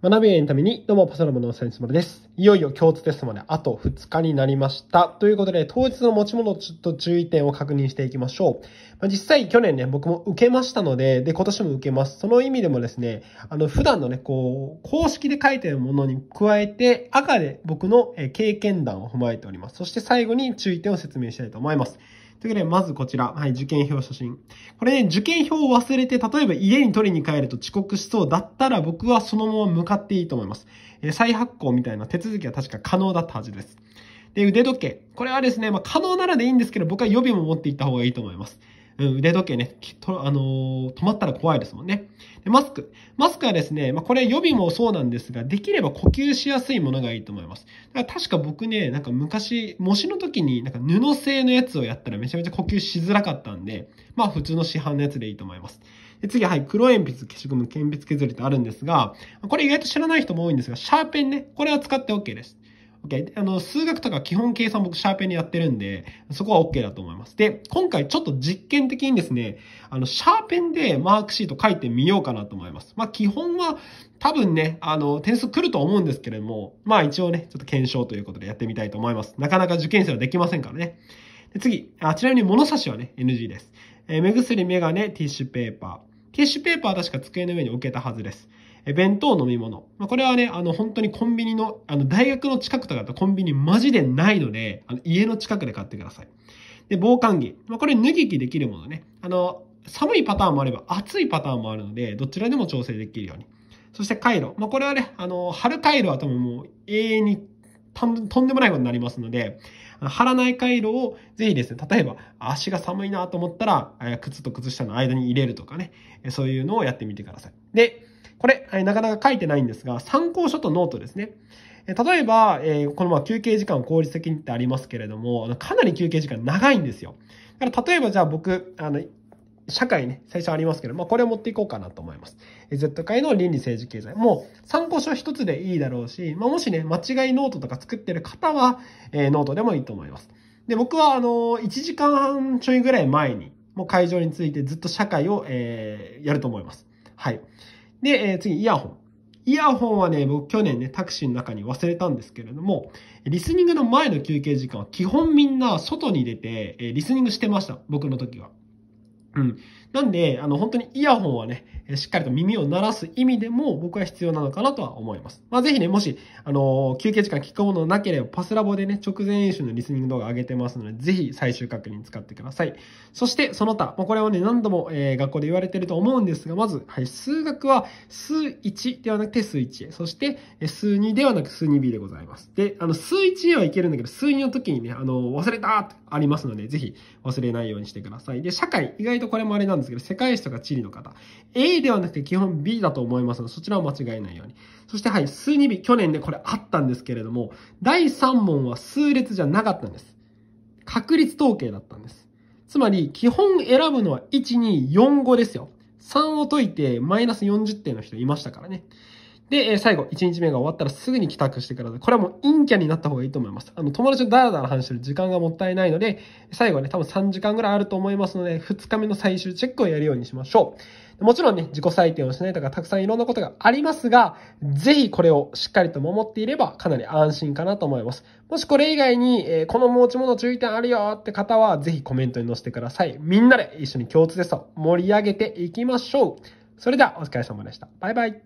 学びへのために、どうもパソラムのセンスモルです。いよいよ共通テストまであと2日になりました。ということで、当日の持ち物と注意点を確認していきましょう。まあ、実際去年ね、僕も受けましたので、で、今年も受けます。その意味でもですね、あの、普段のね、こう、公式で書いてるものに加えて、赤で僕の経験談を踏まえております。そして最後に注意点を説明したいと思います。というわけで、まずこちら。はい、受験票写真。これね、受験票を忘れて、例えば家に取りに帰ると遅刻しそうだったら、僕はそのまま向かっていいと思います。えー、再発行みたいな手続きは確か可能だったはずです。で、腕時計。これはですね、まあ、可能ならでいいんですけど、僕は予備も持っていった方がいいと思います。腕時計ね、とあのー、止まったら怖いですもんね。でマスク。マスクはですね、まあ、これ予備もそうなんですが、できれば呼吸しやすいものがいいと思います。だから確か僕ね、なんか昔、模試の時になんか布製のやつをやったらめちゃめちゃ呼吸しづらかったんで、まあ普通の市販のやつでいいと思います。で次は、はい、黒鉛筆消しゴム、鉛筆削りとあるんですが、これ意外と知らない人も多いんですが、シャーペンね、これは使って OK です。OK。あの、数学とか基本計算僕シャーペンでやってるんで、そこは OK だと思います。で、今回ちょっと実験的にですね、あの、シャーペンでマークシート書いてみようかなと思います。まあ、基本は多分ね、あの、点数来ると思うんですけれども、まあ一応ね、ちょっと検証ということでやってみたいと思います。なかなか受験生はできませんからね。で次あ、ちなみに物差しはね、NG です。えー、目薬、メガネ、ティッシュペーパー。ティッシュペーパーは確か机の上に置けたはずです。え弁当、飲み物。まあ、これはね、あの、本当にコンビニの、あの、大学の近くとかだとコンビニマジでないので、あの、家の近くで買ってください。で、防寒着。まあ、これ脱ぎ着できるものね。あの、寒いパターンもあれば暑いパターンもあるので、どちらでも調整できるように。そして回路。まあ、これはね、あの、春回路は多分もう永遠にとんでもないことになりますので、貼らない回路をぜひですね、例えば足が寒いなと思ったら、靴と靴下の間に入れるとかね、そういうのをやってみてください。で、これ、なかなか書いてないんですが、参考書とノートですね。例えば、このま休憩時間を効率的にってありますけれども、かなり休憩時間長いんですよ。だから例えばじゃあ僕、あの、社会ね、最初ありますけど、まあ、これを持っていこうかなと思います。Z 会の倫理政治経済。もう参考書一つでいいだろうし、まあ、もしね、間違いノートとか作ってる方は、えノートでもいいと思います。で、僕はあの、1時間半ちょいぐらい前に、もう会場についてずっと社会を、えー、やると思います。はい。で、えー、次、イヤホン。イヤホンはね、僕去年ね、タクシーの中に忘れたんですけれども、リスニングの前の休憩時間は基本みんな外に出て、えリスニングしてました。僕の時は。うん。なんで、あの、本当にイヤホンはね、しっかりと耳を鳴らす意味でも僕は必要なのかなとは思います。まあ、ぜひね、もし、あの休憩時間聞くものなければ、パスラボでね、直前演習のリスニング動画上げてますので、ぜひ最終確認使ってください。そして、その他、まあ、これをね、何度も、えー、学校で言われてると思うんですが、まず、はい、数学は数1ではなくて数1、へ。そして数2ではなく数 2B でございます。で、あの、数1へはいけるんだけど、数2の時にね、あの忘れたありますので、ぜひ忘れないようにしてください。で、社会、意外外とこれもあれなんですけど、世界史とか地理の方。A ではなくて基本 B だと思いますので、そちらを間違えないように。そしてはい、数2日、去年ね、これあったんですけれども、第3問は数列じゃなかったんです。確率統計だったんです。つまり、基本選ぶのは1、2、4、5ですよ。3を解いてマイナス40点の人いましたからね。で、え最後、1日目が終わったらすぐに帰宅してください。これはもう陰キャになった方がいいと思います。あの、友達とダラダラ話してる時間がもったいないので、最後はね、多分3時間ぐらいあると思いますので、2日目の最終チェックをやるようにしましょう。もちろんね、自己採点をしないとか、たくさんいろんなことがありますが、ぜひこれをしっかりと守っていれば、かなり安心かなと思います。もしこれ以外に、えこの持ち物注意点あるよって方は、ぜひコメントに載せてください。みんなで一緒に共通テスト盛り上げていきましょう。それでは、お疲れ様でした。バイバイ。